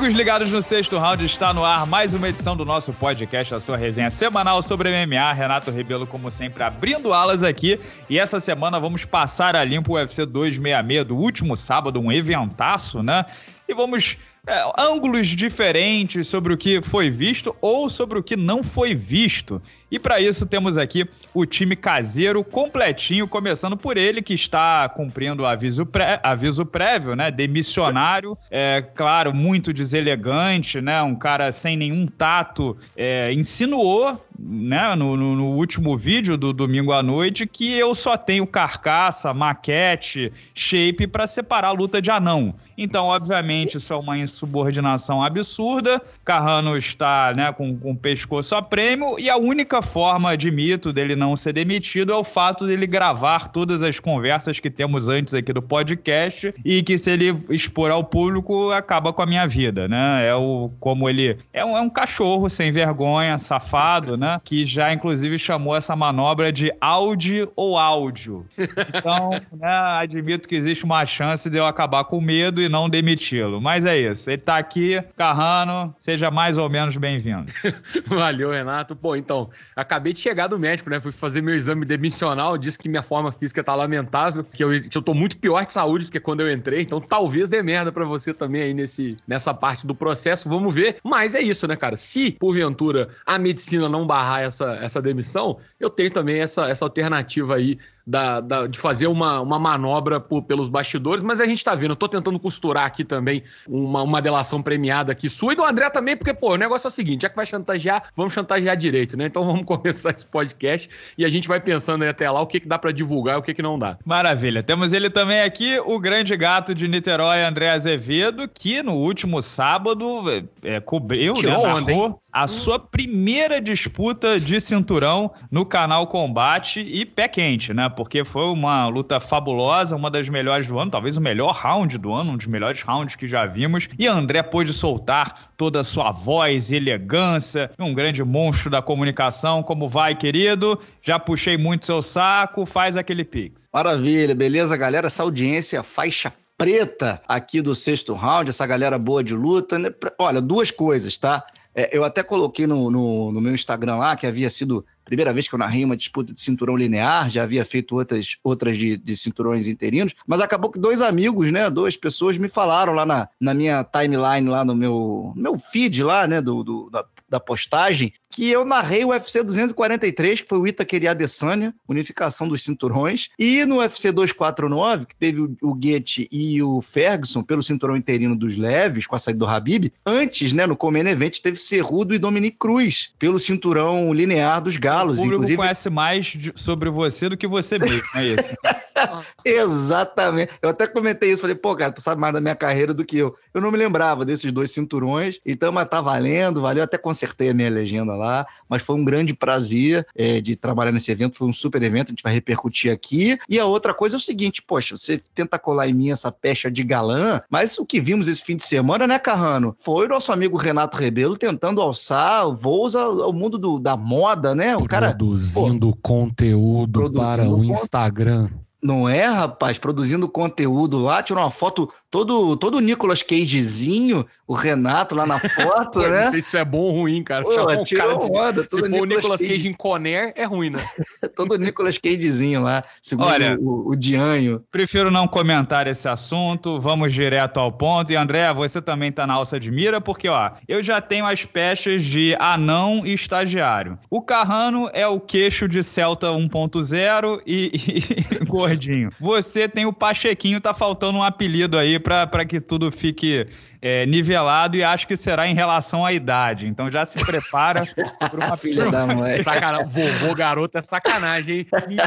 Amigos ligados no sexto round, está no ar mais uma edição do nosso podcast, a sua resenha semanal sobre MMA. Renato Rebelo, como sempre, abrindo alas aqui. E essa semana vamos passar a limpo o UFC 266 do último sábado, um eventaço, né? E vamos é, ângulos diferentes sobre o que foi visto ou sobre o que não foi visto. E para isso temos aqui o time caseiro completinho, começando por ele que está cumprindo aviso, pré, aviso prévio, né? Demissionário, é claro, muito deselegante, né? Um cara sem nenhum tato, é, insinuou né, no, no, no, último vídeo do domingo à noite que eu só tenho carcaça, maquete, shape para separar a luta de anão. Então, obviamente, isso é uma insubordinação absurda. Carrano está né, com, com o pescoço a prêmio e a única única forma, admito, dele não ser demitido é o fato dele gravar todas as conversas que temos antes aqui do podcast e que se ele expor ao público acaba com a minha vida, né? É o como ele é um, é um cachorro sem vergonha, safado, né? Que já inclusive chamou essa manobra de áudio ou áudio. Então, né, admito que existe uma chance de eu acabar com medo e não demiti-lo. Mas é isso. Ele tá aqui, Carrano, seja mais ou menos bem-vindo. Valeu, Renato. Pô, então, Acabei de chegar do médico, né? Fui fazer meu exame demissional, disse que minha forma física tá lamentável, que eu, que eu tô muito pior de saúde do que quando eu entrei, então talvez dê merda para você também aí nesse, nessa parte do processo, vamos ver. Mas é isso, né, cara? Se, porventura, a medicina não barrar essa, essa demissão, eu tenho também essa, essa alternativa aí da, da, de fazer uma, uma manobra por, pelos bastidores, mas a gente tá vendo, eu tô tentando costurar aqui também uma, uma delação premiada aqui sua e do André também, porque, pô, o negócio é o seguinte, já que vai chantagear, vamos chantagear direito, né? Então vamos começar esse podcast e a gente vai pensando até lá o que, que dá para divulgar e o que, que não dá. Maravilha, temos ele também aqui, o grande gato de Niterói, André Azevedo, que no último sábado é, cobriu, né, Tirou né, onda, a sua primeira disputa de cinturão no canal Combate e pé quente, né? porque foi uma luta fabulosa, uma das melhores do ano, talvez o melhor round do ano, um dos melhores rounds que já vimos. E André pôde soltar toda a sua voz, elegância, um grande monstro da comunicação. Como vai, querido? Já puxei muito seu saco, faz aquele pix. Maravilha, beleza, galera? Essa audiência é faixa preta aqui do sexto round, essa galera boa de luta. Né? Olha, duas coisas, tá? É, eu até coloquei no, no, no, meu Instagram lá que havia sido a primeira vez que eu narrei uma disputa de cinturão linear, já havia feito outras, outras de, de cinturões interinos, mas acabou que dois amigos, né, duas pessoas me falaram lá na, na minha timeline, lá no meu, meu feed lá, né, do, do da, da postagem, que eu narrei o UFC 243, que foi o Itaqueri Adesanya, unificação dos cinturões, e no UFC 249, que teve o, Goethe e o Ferguson pelo cinturão interino dos leves, com a saída do Habib, antes, né, no Comen Event, teve Cerrudo e Dominique Cruz pelo cinturão linear dos galos. O público inclusive... conhece mais sobre você do que você mesmo, é isso? Exatamente. Eu até comentei isso, falei, pô, cara, tu sabe mais da minha carreira do que eu. Eu não me lembrava desses dois cinturões, então, mas tá valendo, valeu até conseguir acertei a minha legenda lá, mas foi um grande prazer é, de trabalhar nesse evento, foi um super evento, a gente vai repercutir aqui. E a outra coisa é o seguinte, poxa, você tenta colar em mim essa pecha de galã, mas o que vimos esse fim de semana, né, Carrano? Foi o nosso amigo Renato Rebelo tentando alçar voos ao, mundo do, da moda, né? O cara produzindo conteúdo para o Instagram. Não é, rapaz? Produzindo conteúdo lá, tirou uma foto todo, todo Nicolas Cagezinho, o Renato lá na foto, né? Não sei se isso é bom ou ruim, cara. Pô, um tirou cara de... roda, se for Nicolas o Nicolas Cage, Cage em Conner é ruim, né? todo Nicolas Cagezinho lá, segundo Olha, o, o Dianho. Prefiro não comentar esse assunto, vamos direto ao ponto. E André, você também tá na alça de mira, porque, ó, eu já tenho as peças de anão e estagiário. O Carrano é o queixo de Celta 1.0 e... e... gordinho. Você tem o Pachequinho, tá faltando um apelido aí pra, pra que tudo fique é, nivelado e acho que será em relação à idade. Então já se prepara para uma filha da mãe. Sacana... Vovô garoto é sacanagem, hein?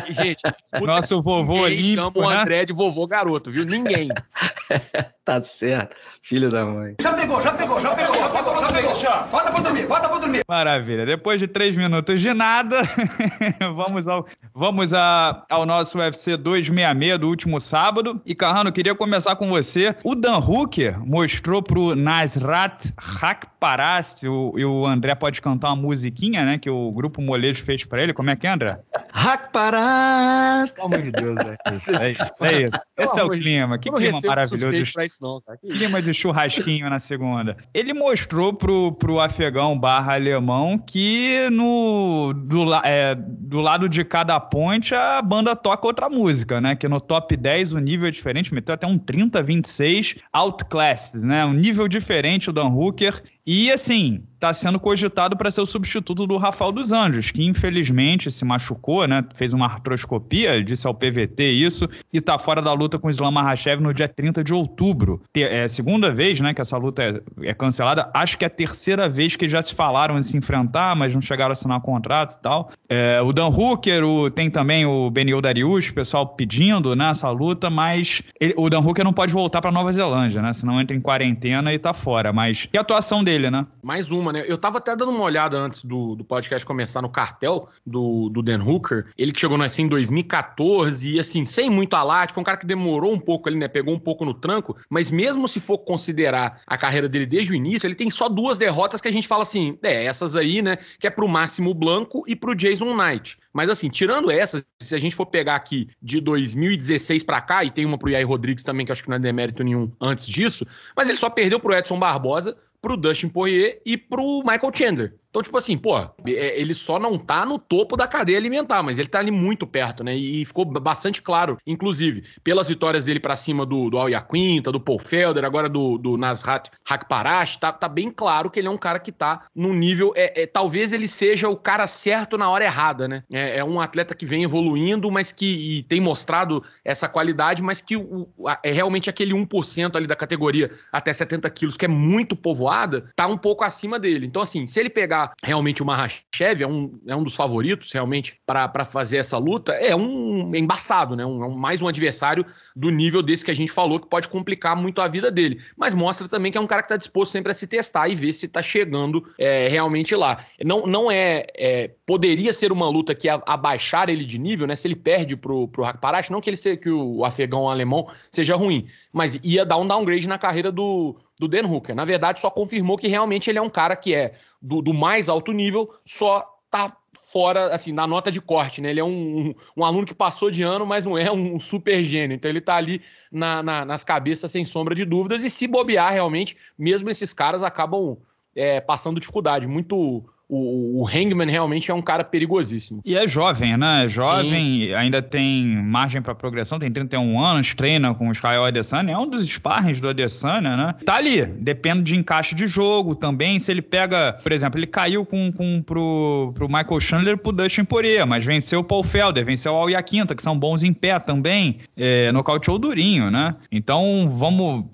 Gente, escuta, nosso vovô ninguém limpo, chama o né? André de vovô garoto, viu? Ninguém. tá certo. Filho da mãe. Já pegou, já pegou, já pegou, já pegou, já pegou. Bota pra dormir, bota pra dormir. Maravilha. Depois de três minutos de nada, vamos ao, vamos a, ao nosso UFC 266 do último sábado. E, Carrano, queria começar com você. O Dan Hooker mostrou para o Nasrat Hakparast. E o, e o André pode cantar uma musiquinha, né? Que o grupo Molejo fez para ele. Como é que é, André? Hakparast! Pelo amor de Deus, velho. É né, isso, é isso. Esse é o clima. Que clima maravilhoso. Isso, não, Clima de churrasquinho na segunda. Ele mostrou pro, pro afegão barra alemão que no, do, é, do lado de cada ponte a banda toca outra música, né? Que no top 10 o nível é diferente, meteu até um 30, 26 outclasses, né? nível diferente o Dan Hooker e assim, está sendo cogitado para ser o substituto do Rafael dos Anjos, que infelizmente se machucou, né? Fez uma artroscopia, disse ao PVT isso, e está fora da luta com o Islam Makhachev no dia 30 de outubro. É a segunda vez, né, que essa luta é, é, cancelada. Acho que é a terceira vez que já se falaram em se enfrentar, mas não chegaram a assinar contrato e tal. É, o Dan Hooker, o, tem também o Benio Darius, o pessoal pedindo, né, essa luta, mas ele, o Dan Hooker não pode voltar para Nova Zelândia, né? Senão entra em quarentena e está fora, mas e a atuação dele né? Mais uma, né? Eu tava até dando uma olhada antes do, do podcast começar no cartel do, do Dan Hooker. Ele que chegou no assim, em 2014 e, assim, sem muito alarde foi um cara que demorou um pouco ali, né? Pegou um pouco no tranco, mas mesmo se for considerar a carreira dele desde o início, ele tem só duas derrotas que a gente fala assim, é, essas aí, né? Que é pro Máximo Blanco e pro Jason Knight. Mas assim, tirando essas, se a gente for pegar aqui de 2016 para cá, e tem uma pro Yair Rodrigues também, que acho que não é demérito nenhum antes disso, mas ele só perdeu pro Edson Barbosa, pro Dustin Poirier e pro Michael Chandler. Então, tipo assim, pô, é, ele só não tá no topo da cadeia alimentar, mas ele tá ali muito perto, né? E ficou bastante claro, inclusive, pelas vitórias dele para cima do, do Al Quinta, do Paul Felder, agora do, do Nasrat Hakparash, tá, tá bem claro que ele é um cara que tá num nível. É, é talvez ele seja o cara certo na hora errada, né? É, é um atleta que vem evoluindo, mas que tem mostrado essa qualidade, mas que o, é realmente aquele 1% ali da categoria até 70 quilos, que é muito povoada, tá um pouco acima dele. Então, assim, se ele pegar realmente o Mahashev, é um, é um dos favoritos realmente para fazer essa luta, é um embaçado, né? Um, é um, mais um adversário do nível desse que a gente falou, que pode complicar muito a vida dele. Mas mostra também que é um cara que está disposto sempre a se testar e ver se está chegando é, realmente lá. Não, não é, é, Poderia ser uma luta que abaixar ele de nível, né? Se ele perde pro, pro Hakparash, não que ele seja que o afegão alemão seja ruim, mas ia dar um downgrade na carreira do, do Dan Hooker. Na verdade, só confirmou que realmente ele é um cara que é do, do mais alto nível, só tá fora, assim, na nota de corte, né? Ele é um, um, um, aluno que passou de ano, mas não é um super gênio. Então ele tá ali na, na, nas cabeças, sem sombra de dúvidas. E se bobear, realmente, mesmo esses caras acabam é, passando dificuldade. Muito o, o Hangman realmente é um cara perigosíssimo. E é jovem, né? É jovem, Sim. ainda tem margem para progressão, tem 31 anos, treina com o Israel Adesanya, é um dos sparrings do Adesanya, né, né? Tá ali, depende de encaixe de jogo também, se ele pega, por exemplo, ele caiu com, com pro, pro Michael Chandler pro Dustin Poirier, mas venceu o Paul Felder, venceu o Al Iaquinta, que são bons em pé também, é, nocauteou o Durinho, né? Então, vamos...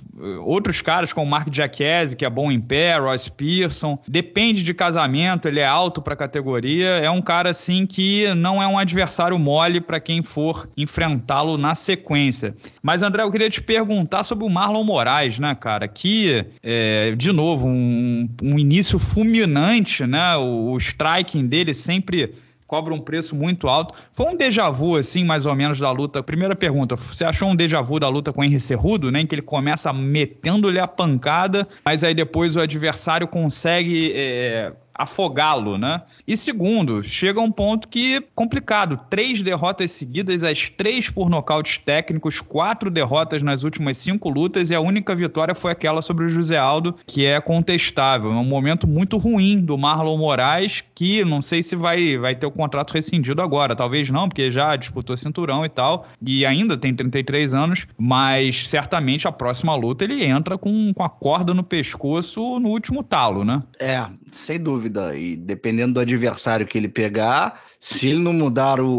Outros caras como o Mark Jacquez, que é bom em pé, Royce Pearson, depende de casamento, ele é alto para a categoria, é um cara assim que não é um adversário mole para quem for enfrentá-lo na sequência. Mas André, eu queria te perguntar sobre o Marlon Moraes, né, cara? Que é, de novo um, um início fulminante, né? O, o striking dele sempre cobra um preço muito alto. Foi um déjà vu, assim, mais ou menos, da luta. Primeira pergunta, você achou um déjà vu da luta com o Henry Cerrudo, né? Em que ele começa metendo-lhe a pancada, mas aí depois o adversário consegue é, afogá-lo, né? E segundo, chega um ponto que é complicado. Três derrotas seguidas, as três por nocautes técnicos, quatro derrotas nas últimas cinco lutas e a única vitória foi aquela sobre o José Aldo, que é contestável. É um momento muito ruim do Marlon Moraes, que não sei se vai, vai ter o contrato rescindido agora. Talvez não, porque já disputou cinturão e tal, e ainda tem 33 anos, mas certamente a próxima luta ele entra com, com a corda no pescoço no último talo, né? É, sem dúvida dúvida. E dependendo do adversário que ele pegar, se ele não mudar o,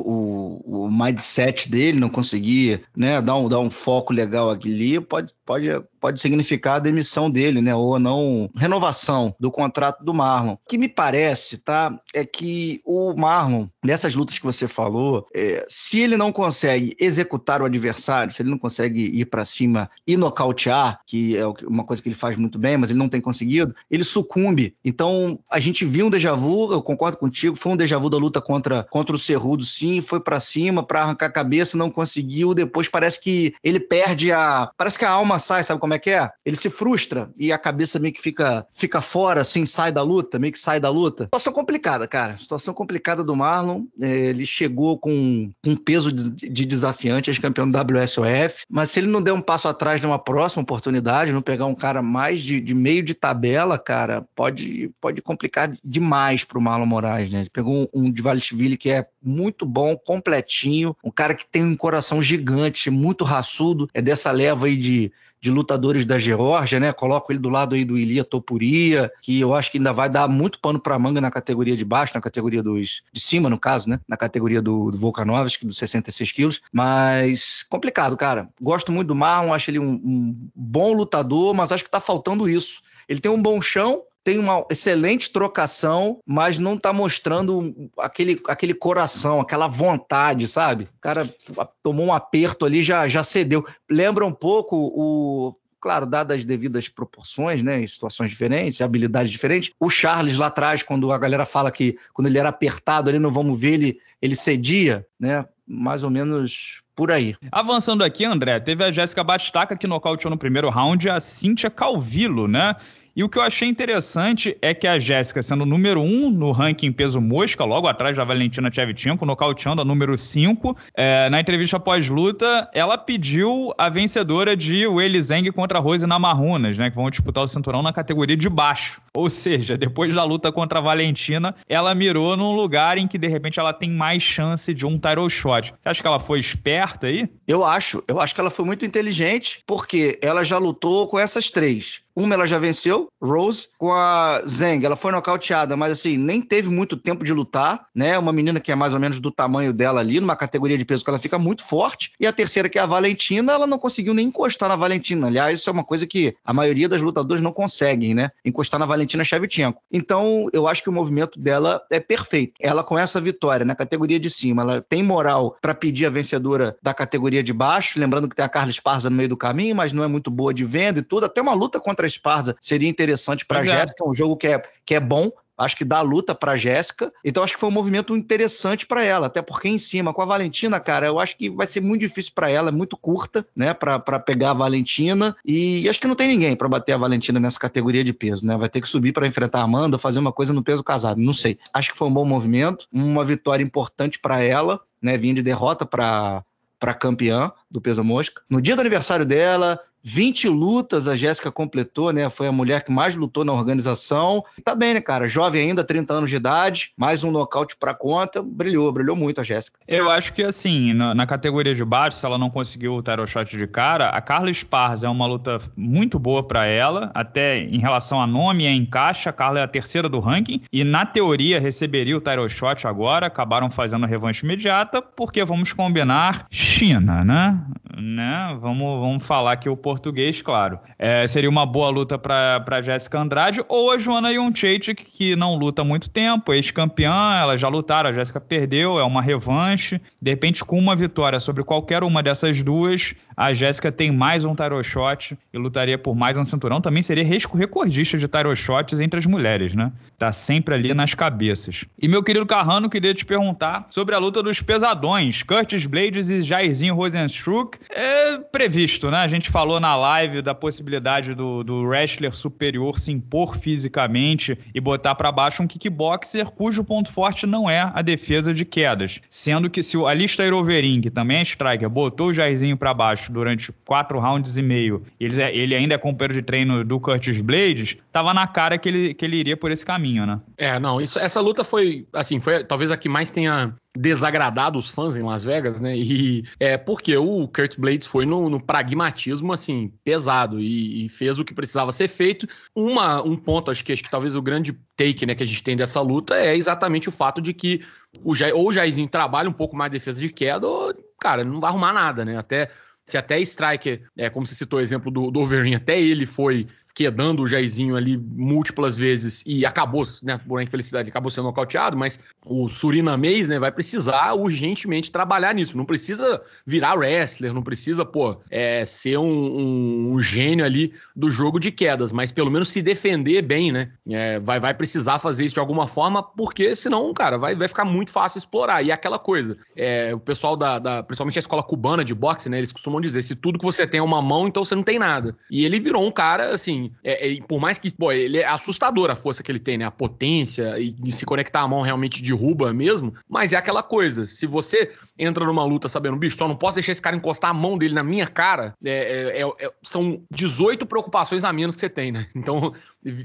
o, o mindset dele, não conseguir né, dar, um, dar um foco legal aqui, pode, pode pode significar a demissão dele, né? Ou não renovação do contrato do Marlon. O que me parece, tá? É que o Marlon, nessas lutas que você falou, é, se ele não consegue executar o adversário, se ele não consegue ir para cima e nocautear, que é uma coisa que ele faz muito bem, mas ele não tem conseguido, ele sucumbe. Então, a gente viu um déjà vu, eu concordo contigo, foi um déjà vu da luta contra, contra o Cerrudo, sim, foi para cima para arrancar a cabeça, não conseguiu, depois parece que ele perde a. Parece que a alma sai, sabe como é? como é que é? Ele se frustra e a cabeça meio que fica, fica fora, assim, sai da luta, meio que sai da luta. Situação complicada, cara. Situação complicada do Marlon. É, ele chegou com um peso de desafiante, ex-campeão do WSOF, mas se ele não der um passo atrás numa próxima oportunidade, não pegar um cara mais de, de meio de tabela, cara, pode, pode complicar demais pro Marlon Moraes, né? Ele pegou um, um de Valishvili que é muito bom, completinho, um cara que tem um coração gigante, muito raçudo, é dessa leva aí de de lutadores da Geórgia, né? Coloco ele do lado aí do Ilia Topuria, que eu acho que ainda vai dar muito pano para manga na categoria de baixo, na categoria dos de cima, no caso, né? Na categoria do, do Volkanovski, dos 66 quilos. Mas complicado, cara. Gosto muito do Marlon, acho ele um, um bom lutador, mas acho que tá faltando isso. Ele tem um bom chão, tem uma excelente trocação, mas não tá mostrando aquele, aquele coração, aquela vontade, sabe? O cara tomou um aperto ali, já, já cedeu. Lembra um pouco o claro, dadas as devidas proporções, né, em situações diferentes, habilidades diferentes. O Charles lá atrás, quando a galera fala que quando ele era apertado ali não Vamos Ver, ele, ele cedia, né? Mais ou menos por aí. Avançando aqui, André, teve a Jéssica Batistaca que nocauteou no primeiro round a Cíntia Calvillo né? E o que eu achei interessante é que a Jéssica, sendo número 1 um no ranking peso mosca, logo atrás da Valentina Tchevchenko, nocauteando a número 5, é, na entrevista pós-luta, ela pediu a vencedora de Weili Zeng contra Rose Namarrunas, né, que vão disputar o cinturão na categoria de baixo. Ou seja, depois da luta contra a Valentina, ela mirou num lugar em que, de repente, ela tem mais chance de um title shot. Você acha que ela foi esperta aí? Eu acho. Eu acho que ela foi muito inteligente, porque ela já lutou com essas três. Uma ela já venceu, Rose, com a Zeng. Ela foi nocauteada, mas assim, nem teve muito tempo de lutar, né? Uma menina que é mais ou menos do tamanho dela ali, numa categoria de peso que ela fica muito forte. E a terceira, que é a Valentina, ela não conseguiu nem encostar na Valentina. Aliás, isso é uma coisa que a maioria das lutadoras não conseguem, né? Encostar na Valentina Shevchenko. Então, eu acho que o movimento dela é perfeito. Ela, com essa vitória na categoria de cima, ela tem moral para pedir a vencedora da categoria de baixo. Lembrando que tem a Carla Esparza no meio do caminho, mas não é muito boa de venda e tudo. Até uma luta contra contra a Esparza seria interessante para é. Jéssica, é um jogo que é, que é bom, acho que dá luta para Jéssica. Então acho que foi um movimento interessante para ela, até porque em cima com a Valentina, cara, eu acho que vai ser muito difícil para ela, é muito curta, né, para pegar a Valentina e acho que não tem ninguém para bater a Valentina nessa categoria de peso, né? Vai ter que subir para enfrentar a Amanda, fazer uma coisa no peso casado, não sei. Acho que foi um bom movimento, uma vitória importante para ela, né, vinha de derrota para para campeã do peso mosca. No dia do aniversário dela, 20 lutas a Jéssica completou, né? Foi a mulher que mais lutou na organização. tá bem, né, cara? Jovem ainda, 30 anos de idade, mais um nocaute pra conta. Brilhou, brilhou muito a Jéssica. Eu acho que, assim, na, na, categoria de baixo, se ela não conseguiu o title shot de cara, a Carla Esparza é uma luta muito boa para ela, até em relação a nome e é a encaixa A Carla é a terceira do ranking e, na teoria, receberia o title shot agora. Acabaram fazendo revanche imediata, porque vamos combinar China, né? né? Vamos, vamos falar que o português, claro. É, seria uma boa luta para Jéssica Andrade ou a Joana Yonchait, que não luta há muito tempo, ex-campeã, elas já lutaram, a Jéssica perdeu, é uma revanche. De repente, com uma vitória sobre qualquer uma dessas duas, a Jéssica tem mais um tarot shot e lutaria por mais um cinturão. Também seria recordista de tarot shots entre as mulheres, né? Tá sempre ali nas cabeças. E meu querido Carrano, queria te perguntar sobre a luta dos pesadões, Curtis Blades e Jairzinho Rosenstruck. É previsto, né? A gente falou na live da possibilidade do, do wrestler superior se impor fisicamente e botar para baixo um kickboxer cujo ponto forte não é a defesa de quedas. Sendo que se o Alistair Overeem, que também é striker, botou o Jairzinho para baixo durante quatro rounds e meio, ele, é, ele ainda é companheiro de treino do Curtis Blades, tava na cara que ele, que ele iria por esse caminho, né? É, não, isso, essa luta foi, assim, foi talvez a que mais tenha desagradado os fãs em Las Vegas, né? E é porque o Kurt Blades foi no, no pragmatismo, assim, pesado e, e, fez o que precisava ser feito. Uma, um ponto, acho que, acho que talvez o grande take, né, que a gente tem dessa luta é exatamente o fato de que o Jair, ou o Jairzinho trabalha um pouco mais defesa de queda ou, cara, não vai arrumar nada, né? Até se até Striker, é, como você citou o exemplo do, do até ele foi quedando o Jairzinho ali múltiplas vezes e acabou, né, por infelicidade, acabou sendo nocauteado, mas o surinamês, né, vai precisar urgentemente trabalhar nisso. Não precisa virar wrestler, não precisa, pô, é, ser um, um, um, gênio ali do jogo de quedas, mas pelo menos se defender bem, né, é, vai, vai precisar fazer isso de alguma forma, porque senão, cara, vai, vai ficar muito fácil explorar. E é aquela coisa, é, o pessoal da, da, principalmente a escola cubana de boxe, né, eles costumam dizer, se tudo que você tem é uma mão, então você não tem nada. E ele virou um cara, assim, assim, é, é, por mais que, pô, ele é assustador a força que ele tem, né? A potência e, e se conectar a mão realmente derruba mesmo, mas é aquela coisa. Se você entra numa luta sabendo, bicho, só não posso deixar esse cara encostar a mão dele na minha cara, é, é, é, é são 18 preocupações a menos que você tem, né? Então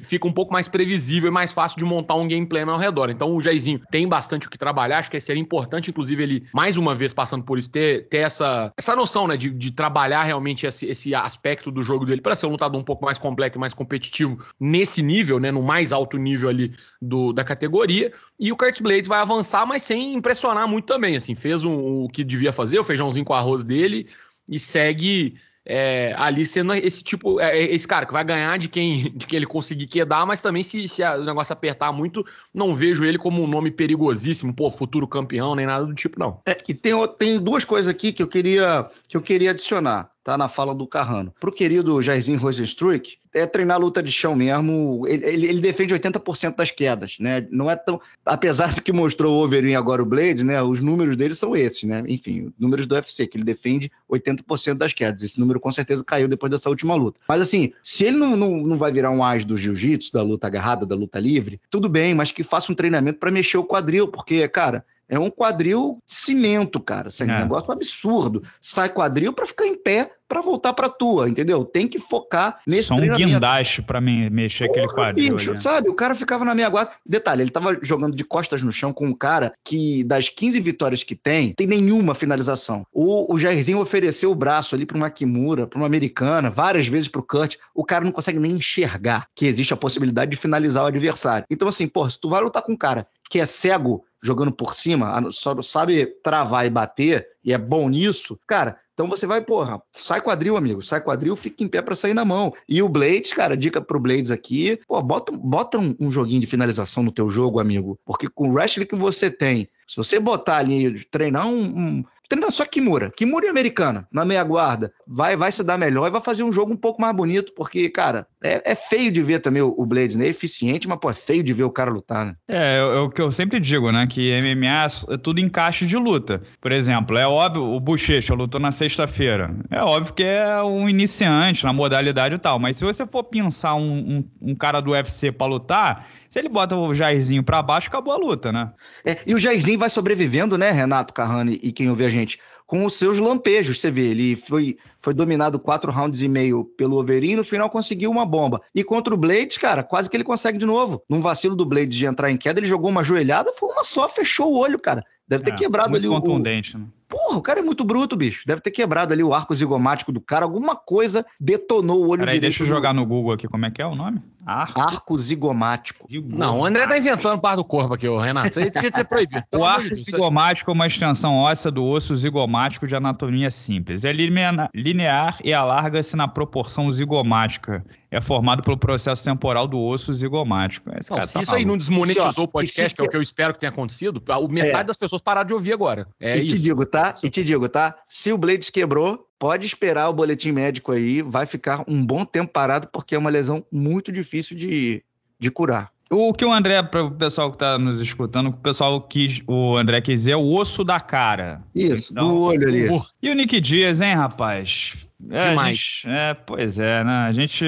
fica um pouco mais previsível e mais fácil de montar um gameplay ao redor. Então o Jairzinho tem bastante o que trabalhar, acho que seria importante, inclusive, ele, mais uma vez passando por isso, ter, ter essa, essa noção, né? De, de trabalhar realmente esse, esse aspecto do jogo dele para ser um lutador um pouco mais complexo atleta mais competitivo nesse nível, né, no mais alto nível ali do, da categoria. E o Curtis Blades vai avançar, mas sem impressionar muito também. Assim, fez um, o que devia fazer, o feijãozinho com arroz dele, e segue é, ali sendo esse tipo, é, é esse cara que vai ganhar de quem, de quem ele conseguir quedar, mas também se, se o negócio apertar muito, não vejo ele como um nome perigosíssimo, pô, futuro campeão, nem nada do tipo, não. É, e tem, tem duas coisas aqui que eu queria, que eu queria adicionar tá na fala do Carrano. Pro querido Jairzinho Rosenstruik, é treinar luta de chão mesmo. Ele, ele, ele defende 80% das quedas, né? Não é tão. Apesar do que mostrou o Overeem agora o Blade, né? Os números dele são esses, né? Enfim, números do UFC, que ele defende 80% das quedas. Esse número com certeza caiu depois dessa última luta. Mas assim, se ele não, não, não vai virar um as do jiu-jitsu, da luta agarrada, da luta livre, tudo bem, mas que faça um treinamento para mexer o quadril, porque, cara, é um quadril de cimento, cara. Esse é. negócio é absurdo. Sai quadril para ficar em pé para voltar para tua, entendeu? Tem que focar nesse Só um guindaste para mexer Porra, aquele quadril. Bicho, né? sabe? O cara ficava na minha guarda. Detalhe, ele tava jogando de costas no chão com um cara que das 15 vitórias que tem, tem nenhuma finalização. O, o Jairzinho ofereceu o braço ali para uma Kimura, para uma americana, várias vezes pro Kurt. O cara não consegue nem enxergar que existe a possibilidade de finalizar o adversário. Então assim, pô, se tu vai lutar com um cara que é cego jogando por cima, só sabe travar e bater, e é bom nisso, cara, então você vai, porra, sai quadril, amigo, sai quadril, fica em pé para sair na mão. E o Blades, cara, dica pro Blades aqui, pô, bota, bota um, um joguinho de finalização no teu jogo, amigo, porque com o wrestling que você tem, se você botar ali, treinar um, um Treina só Kimura. Kimura e Americana, na meia guarda. Vai, vai se dar melhor e vai fazer um jogo um pouco mais bonito, porque, cara, é, é feio de ver também o, o Blades, né? É eficiente, mas, pô, é feio de ver o cara lutar, né? É, é, é o que eu sempre digo, né? Que MMA é tudo encaixe de luta. Por exemplo, é óbvio, o Bochecha lutou na sexta-feira. É óbvio que é um iniciante na modalidade e tal, mas se você for pensar um, um, um cara do UFC pra lutar se ele bota o Jairzinho para baixo, acabou a luta, né? É, e o Jairzinho vai sobrevivendo, né, Renato Carrani e quem ouve a gente, com os seus lampejos. Você vê, ele foi, foi dominado quatro rounds e meio pelo Overeem e no final conseguiu uma bomba. E contra o Blades, cara, quase que ele consegue de novo. Num vacilo do Blades de entrar em queda, ele jogou uma joelhada, foi uma só, fechou o olho, cara. Deve ter é, quebrado ali o. Contundente, né? Porra, o cara é muito bruto, bicho. Deve ter quebrado ali o arco zigomático do cara. Alguma coisa detonou o olho Peraí, direito. Deixa eu jogar no Google aqui como é que é o nome. Arco, arco zigomático. zigomático. Não, o André tá inventando parte do corpo aqui, o Renato. Isso aí tinha que ser proibido. Tá o arco zigomático é uma extensão óssea do osso zigomático de anatomia simples. É linear e alarga-se na proporção zigomática é formado pelo processo temporal do osso zigomático. Esse não, cara se tá isso maluco. aí não desmonetizou assim, o podcast, se... que é o que eu espero que tenha acontecido, metade é. das pessoas pararam de ouvir agora. É e isso. te digo, tá? E te digo, tá? Se o Blades quebrou, pode esperar o boletim médico aí, vai ficar um bom tempo parado, porque é uma lesão muito difícil de, de curar. O que o André, para o pessoal que está nos escutando, o pessoal que o André quis dizer é o osso da cara. Isso, então, do olho ali. E o Nick Dias, hein, rapaz? É, Demais. Gente, é, pois é, né? A gente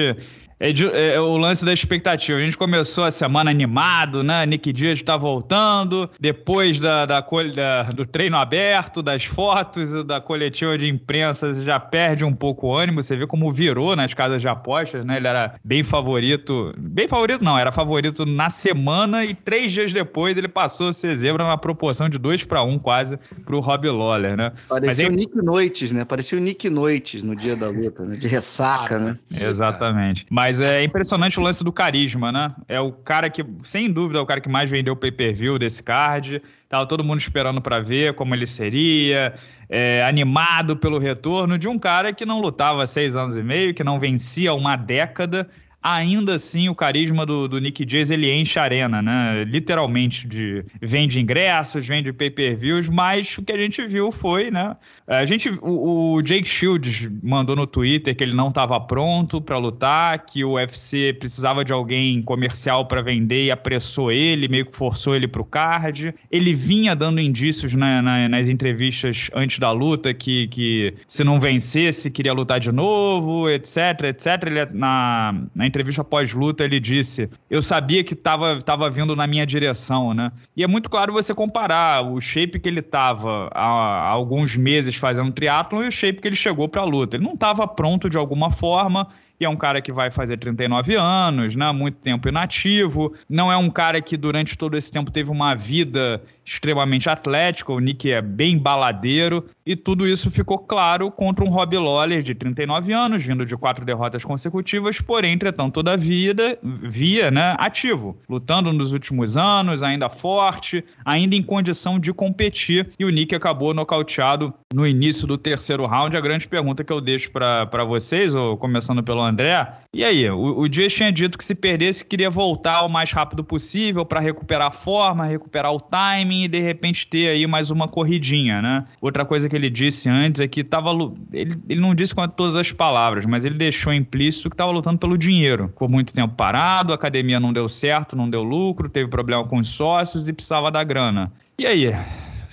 é, de, é, é, o lance da expectativa. A gente começou a semana animado, né? Nick Dias está voltando, depois da, da, da, do treino aberto, das fotos da coletiva de imprensa, você já perde um pouco o ânimo. Você vê como virou nas casas de apostas, né? Ele era bem favorito. Bem favorito, não, era favorito na semana e três dias depois ele passou a ser zebra na proporção de dois para um, quase, para o Rob Lawler, né? Parecia Mas, o Nick Noites, né? Parecia o Nick Noites no dia da luta, né? De ressaca, ah, né? Exatamente. Mas mas é impressionante o lance do carisma, né? É o cara que, sem dúvida, é o cara que mais vendeu o pay-per-view desse card. Tava todo mundo esperando para ver como ele seria, é, animado pelo retorno de um cara que não lutava há seis anos e meio, que não vencia uma década, ainda assim o carisma do, do Nick Jays ele enche a arena, né? Literalmente de vende ingressos, vende pay-per-views, mas o que a gente viu foi, né? A gente o, o Jake Shields mandou no Twitter que ele não estava pronto para lutar, que o UFC precisava de alguém comercial para vender e apressou ele, meio que forçou ele pro card. Ele vinha dando indícios na, na, nas entrevistas antes da luta que, que se não vencesse queria lutar de novo, etc, etc. Ele na, na entrevista pós-luta, ele disse: Eu sabia que estava tava vindo na minha direção, né? E é muito claro você comparar o shape que ele estava há, alguns meses fazendo triatlon e o shape que ele chegou para a luta. Ele não estava pronto de alguma forma, e é um cara que vai fazer 39 anos, né? Muito tempo inativo. Não é um cara que durante todo esse tempo teve uma vida extremamente atlético, o Nick é bem baladeiro, e tudo isso ficou claro contra um Rob Lawler de 39 anos, vindo de quatro derrotas consecutivas, porém, entretanto, toda a vida, via, né, ativo, lutando nos últimos anos, ainda forte, ainda em condição de competir, e o Nick acabou nocauteado no início do terceiro round. A grande pergunta que eu deixo para vocês, ou começando pelo André, e aí, o, o Dias tinha dito que se perdesse, queria voltar o mais rápido possível para recuperar a forma, recuperar o timing, e de repente ter aí mais uma corridinha, né? Outra coisa que ele disse antes é que tava. Ele, ele não disse com todas as palavras, mas ele deixou implícito que estava lutando pelo dinheiro. Ficou muito tempo parado, a academia não deu certo, não deu lucro, teve problema com os sócios e precisava da grana. E aí?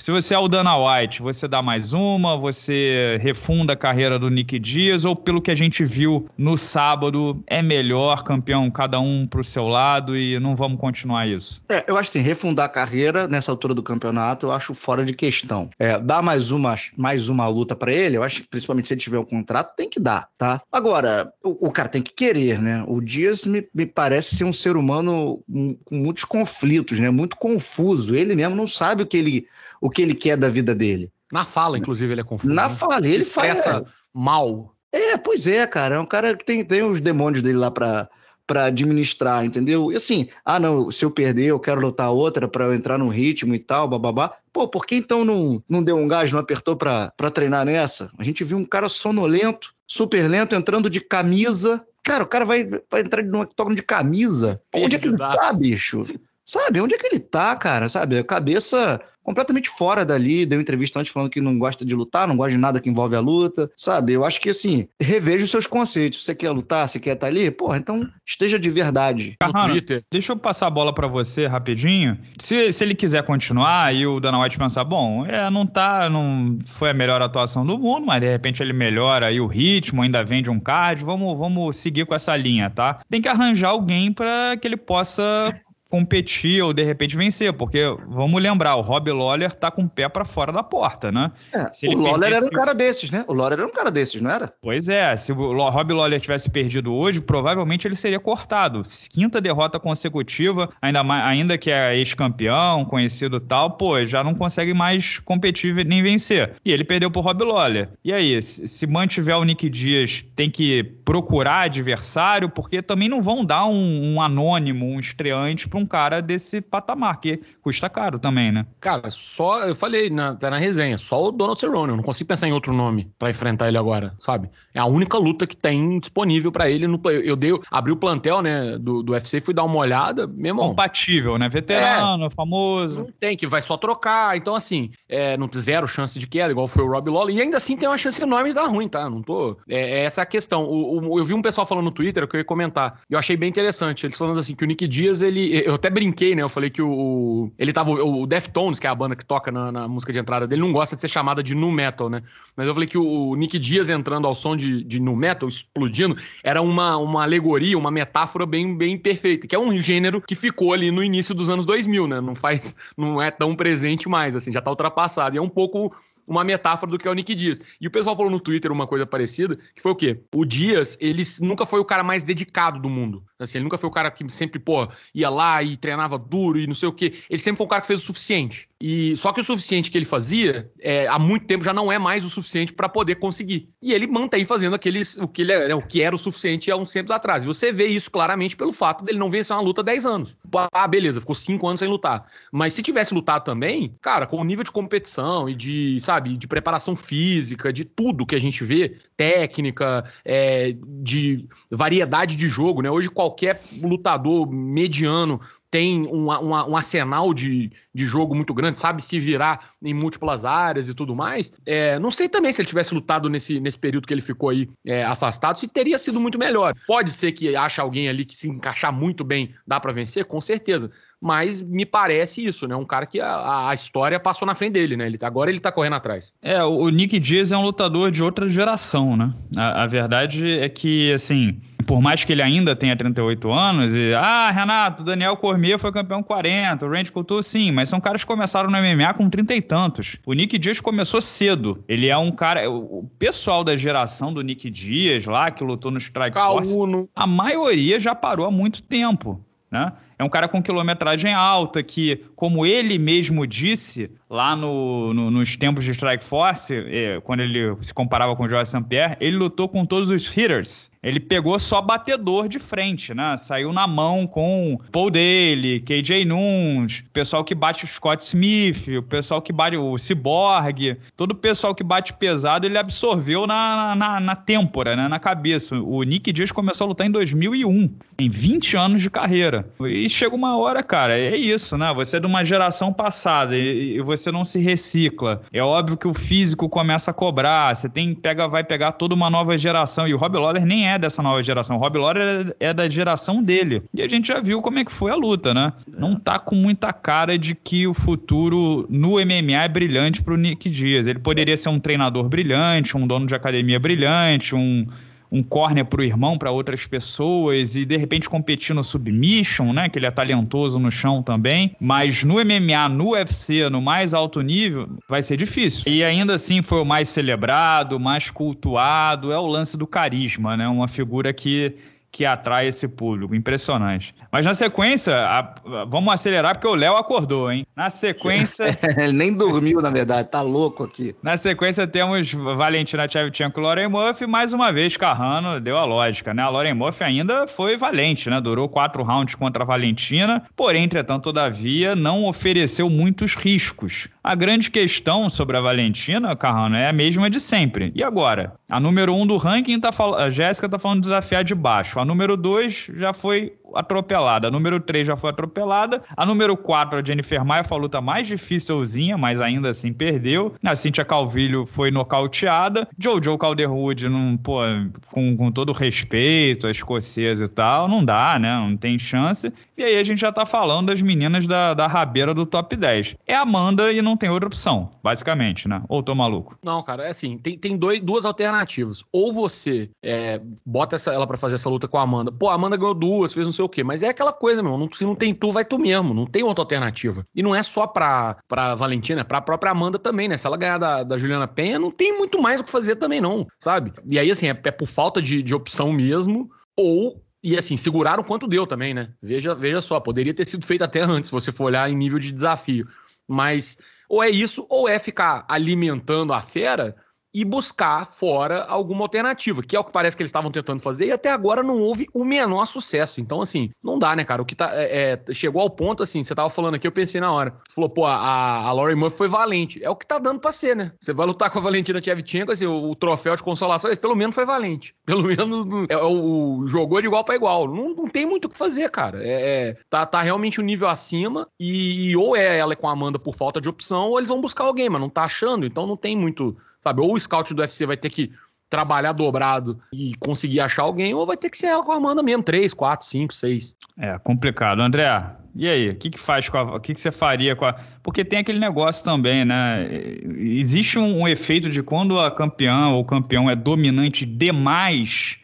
Se você é o Dana White, você dá mais uma, você refunda a carreira do Nick Dias, ou pelo que a gente viu no sábado, é melhor, campeão, cada um pro seu lado e não vamos continuar isso? É, eu acho assim, refundar a carreira nessa altura do campeonato, eu acho fora de questão. É, dar mais uma, mais uma luta para ele, eu acho que principalmente se ele tiver o um contrato, tem que dar, tá? Agora, o, o, cara tem que querer, né? O Dias me, me parece ser um ser humano com muitos conflitos, né? Muito confuso. Ele mesmo não sabe o que ele o que ele quer da vida dele. Na fala, inclusive, ele é confuso. Na né? fala, ele Se expressa fala, é. mal. É, pois é, cara. É um cara que tem, tem os demônios dele lá pra, para administrar, entendeu? E assim, ah, não, se eu perder, eu quero lutar outra para eu entrar no ritmo e tal, bababá. Pô, por que então não, não deu um gás, não apertou para treinar nessa? A gente viu um cara sonolento, super lento, entrando de camisa. Cara, o cara vai, vai entrar num octógono de camisa. Onde é que ele tá, bicho? Sabe, onde é que ele tá, cara? Sabe, a cabeça completamente fora dali, deu entrevista antes falando que não gosta de lutar, não gosta de nada que envolve a luta, sabe? Eu acho que, assim, reveja os seus conceitos. Você quer lutar, você quer estar tá ali? Porra, então esteja de verdade. Tá Carrano, Twitter. deixa eu passar a bola para você rapidinho. Se, se ele quiser continuar e o Dana White pensar, bom, é, não tá, não foi a melhor atuação do mundo, mas de repente ele melhora aí o ritmo, ainda vende um card, vamos, vamos seguir com essa linha, tá? Tem que arranjar alguém para que ele possa competir ou de repente vencer, porque vamos lembrar, o Rob Lawler tá com o pé para fora da porta, né? É, se ele o Lawler perdesse... era um cara desses, né? O Lawler era um cara desses, não era? Pois é, se o Rob Lawler tivesse perdido hoje, provavelmente ele seria cortado. Quinta derrota consecutiva, ainda, mais, ainda que é ex-campeão, conhecido tal, pô, já não consegue mais competir nem vencer. E ele perdeu pro Rob Lawler. E aí, se mantiver o Nick Dias, tem que procurar adversário, porque também não vão dar um, um anônimo, um estreante para um cara desse patamar, que custa caro também, né? Cara, só. Eu falei na, até na resenha, só o Donald Cerrone. Eu não consigo pensar em outro nome para enfrentar ele agora, sabe? É a única luta que tem disponível para ele no Eu dei, abri o plantel, né, do, do UFC, fui dar uma olhada, mesmo. Compatível, né? Veterano, é, famoso. Não tem, que vai só trocar. Então, assim, é, não zero chance de queda, igual foi o Rob Lawler. E ainda assim tem uma chance enorme de dar ruim, tá? Não tô. É, é essa a questão. O, o, eu vi um pessoal falando no Twitter que eu ia comentar. Eu achei bem interessante. Eles falando assim que o Nick Dias, ele, eu até brinquei, né? Eu falei que o. ele tava. O Deftones, que é a banda que toca na, na música de entrada dele, não gosta de ser chamada de nu metal, né? Mas eu falei que o Nick Dias entrando ao som de, de nu metal, explodindo, era uma, uma alegoria, uma metáfora bem, bem perfeita, que é um gênero que ficou ali no início dos anos 2000, né? Não faz. Não é tão presente mais, assim, já tá ultrapassado. E é um pouco uma metáfora do que é o Nick Dias. E o pessoal falou no Twitter uma coisa parecida, que foi o quê? O Dias, ele nunca foi o cara mais dedicado do mundo. Assim, ele nunca foi o cara que sempre, pô, ia lá e treinava duro e não sei o quê. Ele sempre foi um cara que fez o suficiente. E só que o suficiente que ele fazia, é, há muito tempo já não é mais o suficiente para poder conseguir. E ele mantém fazendo aqueles, o que ele é, né, o que era o suficiente há uns tempos atrás. E você vê isso claramente pelo fato dele não vencer uma luta há 10 anos. Ah, beleza, ficou 5 anos sem lutar. Mas se tivesse lutado também, cara, com o nível de competição e de, sabe, sabe, de preparação física, de tudo que a gente vê, técnica, é, de variedade de jogo, né? Hoje qualquer lutador mediano tem um, um, um arsenal de, de jogo muito grande, sabe se virar em múltiplas áreas e tudo mais. É, não sei também se ele tivesse lutado nesse, nesse período que ele ficou aí é, afastado, se teria sido muito melhor. Pode ser que ache alguém ali que se encaixar muito bem, dá para vencer, com certeza mas me parece isso, né? Um cara que a, a história passou na frente dele, né? Ele, tá, agora ele tá correndo atrás. É, o, Nick Diaz é um lutador de outra geração, né? A, a, verdade é que, assim, por mais que ele ainda tenha 38 anos, e. Ah, Renato, Daniel Cormier foi campeão 40, o Randy Couture, sim, mas são caras que começaram no MMA com 30 e tantos. O Nick Diaz começou cedo. Ele é um cara. O, pessoal da geração do Nick Diaz lá, que lutou no Strike Force, a maioria já parou há muito tempo, né? É um cara com quilometragem alta, que, como ele mesmo disse, lá no, no, nos tempos de Strike Force, eh, quando ele se comparava com o Jorge St. Pierre, ele lutou com todos os hitters. Ele pegou só batedor de frente, né? Saiu na mão com Paul Daly, KJ Nunes, pessoal que bate o Scott Smith, o pessoal que bate o Cyborg, todo o pessoal que bate pesado, ele absorveu na, na, na têmpora, né? na cabeça. O Nick Dias começou a lutar em 2001, em 20 anos de carreira. E chega uma hora, cara, é isso, né? Você é de uma geração passada e, e você você não se recicla. É óbvio que o físico começa a cobrar, você tem pega vai pegar toda uma nova geração e o Rob Lawler nem é dessa nova geração. O Rob Lawler é, é da geração dele. E a gente já viu como é que foi a luta, né? Não é. tá com muita cara de que o futuro no MMA é brilhante pro Nick Diaz. Ele poderia ser um treinador brilhante, um dono de academia brilhante, um um córnea para o irmão, para outras pessoas, e de repente competir no submission, né? Que ele é talentoso no chão também. Mas no MMA, no UFC, no mais alto nível, vai ser difícil. E ainda assim foi o mais celebrado, mais cultuado, é o lance do carisma, né? Uma figura que que atrai esse público. Impressionante. Mas na sequência, a, a, vamos acelerar porque o Léo acordou, hein? Na sequência. Ele nem dormiu, na verdade, tá louco aqui. Na sequência, temos Valentina Tchevchenko e Lauren Murphy. Mais uma vez, Carrano deu a lógica, né? A Lauren Murphy ainda foi valente, né? Durou quatro rounds contra a Valentina, porém, entretanto, todavia, não ofereceu muitos riscos. A grande questão sobre a Valentina, Carrano, é a mesma de sempre. E agora? A número um do ranking, tá fal... a Jéssica tá falando desafiar de baixo. A Número 2 já foi atropelada. A número 3 já foi atropelada. A número 4, a Jennifer Maia, foi a luta mais difícilzinha, mas ainda assim perdeu. A Cintia Calvilho foi nocauteada. Jojo Calderwood, não, pô, com, com todo respeito, a escocesa e tal, não dá, né? Não tem chance. E aí a gente já tá falando das meninas da, da rabeira do top 10. É Amanda e não tem outra opção, basicamente, né? Ou tô maluco? Não, cara, é assim, tem, tem dois, duas alternativas. Ou você é, bota essa, ela para fazer essa luta com a Amanda. Pô, a Amanda ganhou duas, fez um sei o quê. Mas é aquela coisa, meu. Não, se não tem tu, vai tu mesmo. Não tem outra alternativa. E não é só pra, pra Valentina, é pra própria Amanda também, né? Se ela ganhar da, da Juliana Penha, não tem muito mais o que fazer também, não, sabe? E aí, assim, é, é por falta de, de opção mesmo. Ou e assim, seguraram quanto deu também, né? Veja, veja só, poderia ter sido feito até antes, se você for olhar em nível de desafio. Mas ou é isso, ou é ficar alimentando a fera e buscar fora alguma alternativa, que é o que parece que eles estavam tentando fazer e até agora não houve o menor sucesso. Então, assim, não dá, né, cara? O que tá. É, é chegou ao ponto, assim, você tava falando aqui, eu pensei na hora. Você falou, pô, a, a Laurie Murphy foi valente. É o que tá dando pra ser, né? Você vai lutar com a Valentina Tchevchenko, assim, o, o troféu de consolação, pelo menos foi valente. Pelo menos é, o, o jogou de igual para igual. Não, não tem muito o que fazer, cara. É, é tá, tá realmente o um nível acima e, e ou é ela com a Amanda por falta de opção, ou eles vão buscar alguém, mas não tá achando, então não tem muito sabe? Ou o scout do UFC vai ter que trabalhar dobrado e conseguir achar alguém, ou vai ter que ser ela com a Amanda mesmo, três, quatro, cinco, seis. É, complicado. André, e aí? O que, que faz com a. O que, que você faria com a. Porque tem aquele negócio também, né? Existe um, um efeito de quando a campeã ou campeão é dominante demais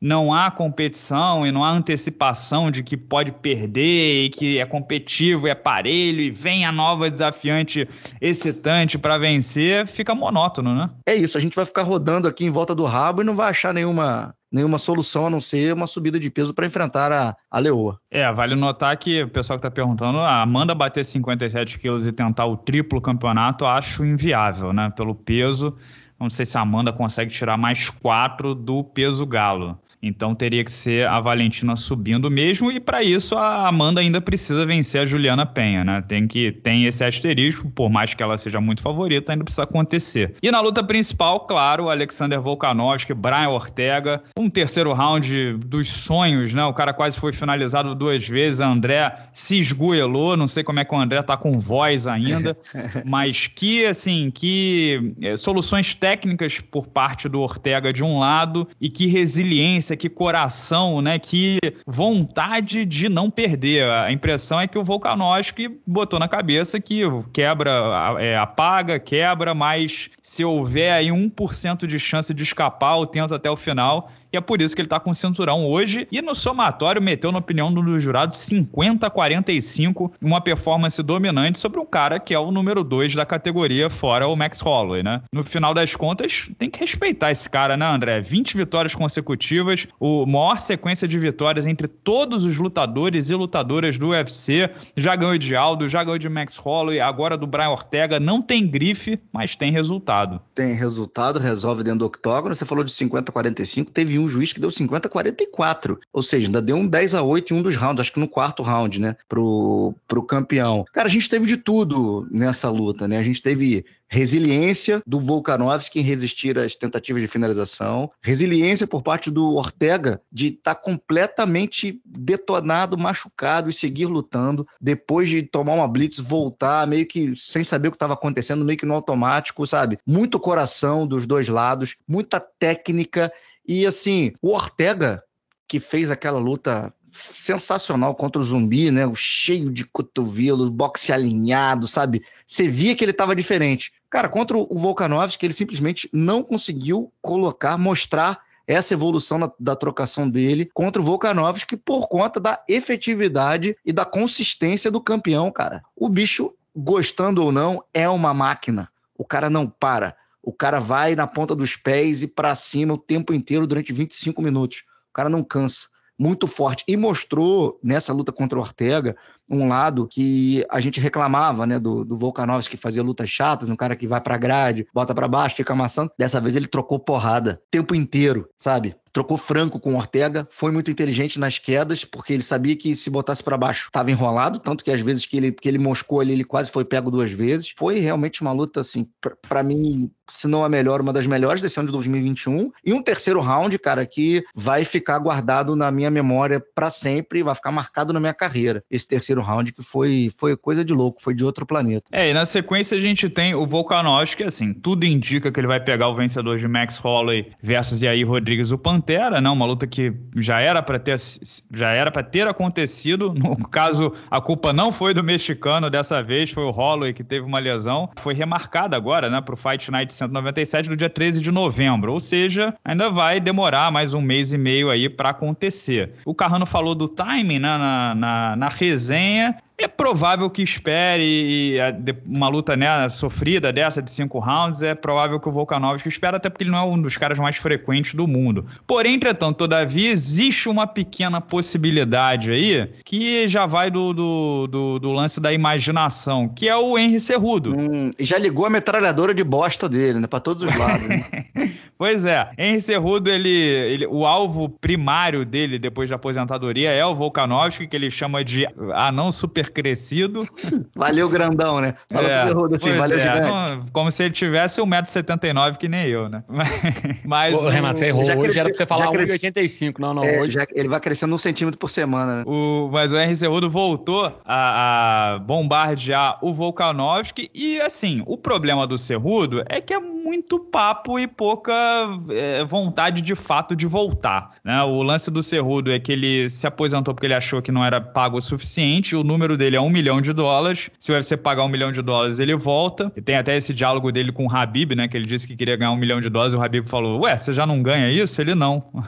não há competição e não há antecipação de que pode perder e que é competitivo, é parelho e vem a nova desafiante excitante para vencer, fica monótono, né? É isso, a gente vai ficar rodando aqui em volta do rabo e não vai achar nenhuma nenhuma solução a não ser uma subida de peso para enfrentar a, a Leoa. É, vale notar que o pessoal que está perguntando, a ah, Amanda bater 57 quilos e tentar o triplo campeonato, acho inviável, né? Pelo peso, não sei se a Amanda consegue tirar mais quatro do peso galo. Então teria que ser a Valentina subindo mesmo, e para isso a Amanda ainda precisa vencer a Juliana Penha, né? Tem que tem esse asterisco, por mais que ela seja muito favorita, ainda precisa acontecer. E na luta principal, claro, Alexander Volkanovski, Brian Ortega, um terceiro round dos sonhos, né? O cara quase foi finalizado duas vezes, André se esgoelou, não sei como é que o André tá com voz ainda, mas que assim, que eh, soluções técnicas por parte do Ortega de um lado e que resiliência que coração, né? Que vontade de não perder. A impressão é que o Volkanovski botou na cabeça que quebra, é, apaga, quebra, mas se houver aí 1% de chance de escapar, eu tento até o final e é por isso que ele está com o cinturão hoje. E no somatório meteu, na opinião dos jurados, 50 45, uma performance dominante sobre um cara que é o número 2 da categoria, fora o Max Holloway, né? No final das contas, tem que respeitar esse cara, né, André? 20 vitórias consecutivas, o maior sequência de vitórias entre todos os lutadores e lutadoras do UFC. Já ganhou de Aldo, já ganhou de Max Holloway, agora do Brian Ortega. Não tem grife, mas tem resultado. Tem resultado, resolve dentro do octógono. Você falou de 50 45, teve um juiz que deu 50 a 44. Ou seja, ainda deu um 10 a 8 em um dos rounds, acho que no quarto round, né? Pro, pro campeão. Cara, a gente teve de tudo nessa luta, né? A gente teve resiliência do Volkanovski em resistir às tentativas de finalização, resiliência por parte do Ortega de estar tá completamente detonado, machucado e seguir lutando, depois de tomar uma blitz, voltar meio que sem saber o que estava acontecendo, meio que no automático, sabe? Muito coração dos dois lados, muita técnica e assim, o Ortega, que fez aquela luta sensacional contra o zumbi, né? O cheio de cotovelo, boxe alinhado, sabe? Você via que ele estava diferente. Cara, contra o Volkanovski, ele simplesmente não conseguiu colocar, mostrar essa evolução da trocação dele contra o Volkanovski por conta da efetividade e da consistência do campeão, cara. O bicho, gostando ou não, é uma máquina. O cara não para. O cara vai na ponta dos pés e para cima o tempo inteiro durante 25 minutos. O cara não cansa. Muito forte. E mostrou nessa luta contra o Ortega um lado que a gente reclamava, né, do, do Volkanovski que fazia lutas chatas, um cara que vai pra grade, bota para baixo, fica amassando. Dessa vez ele trocou porrada o tempo inteiro, sabe? trocou franco com o Ortega, foi muito inteligente nas quedas, porque ele sabia que se botasse para baixo estava enrolado, tanto que às vezes que ele, que ele moscou ali, ele quase foi pego duas vezes. Foi realmente uma luta, assim, para mim, se não a melhor, uma das melhores desse ano de 2021. E um terceiro round, cara, que vai ficar guardado na minha memória para sempre, vai ficar marcado na minha carreira. Esse terceiro round que foi, foi coisa de louco, foi de outro planeta. É, e na sequência a gente tem o Volkanovski, que assim, tudo indica que ele vai pegar o vencedor de Max Holloway versus Yair Rodrigues, o Pantera, né? Uma luta que já era para ter já era para ter acontecido. No caso, a culpa não foi do mexicano dessa vez, foi o Holloway que teve uma lesão. Foi remarcada agora, né, pro Fight Night 197 do dia 13 de novembro, ou seja, ainda vai demorar mais um mês e meio aí para acontecer. O Carrano falou do timing né, na, na, na resenha, é provável que espere é, uma luta né, sofrida dessa de cinco rounds. É provável que o Volkanovski espere, até porque ele não é um dos caras mais frequentes do mundo. Porém, entretanto, todavia, existe uma pequena possibilidade aí que já vai do, do, do, do lance da imaginação, que é o Henry Cerrudo. Hum, já ligou a metralhadora de bosta dele, né? Pra todos os lados. Né? pois é. Henry Cerrudo, ele, ele, o alvo primário dele depois da aposentadoria é o Volkanovski, que ele chama de anão super crescido. Valeu, grandão, né? falou é, pro assim, valeu, é, Como se ele tivesse 1,79m que nem eu, né? Mas, Ô, o... Renato, você errou. Hoje cresci, era pra você falar 1,85m. Não, não, é, hoje... Já, ele vai crescendo um centímetro por semana, né? O, mas o R. serrudo voltou a, a bombardear o Volkanovski e, assim, o problema do Cerrudo é que é muito papo e pouca é, vontade de fato de voltar. Né? O lance do Cerrudo é que ele se aposentou porque ele achou que não era pago o suficiente. O número dele é um milhão de dólares. Se o UFC pagar um milhão de dólares, ele volta. E tem até esse diálogo dele com o Habib, né? Que ele disse que queria ganhar um milhão de dólares. E o Habib falou: Ué, você já não ganha isso? Ele não.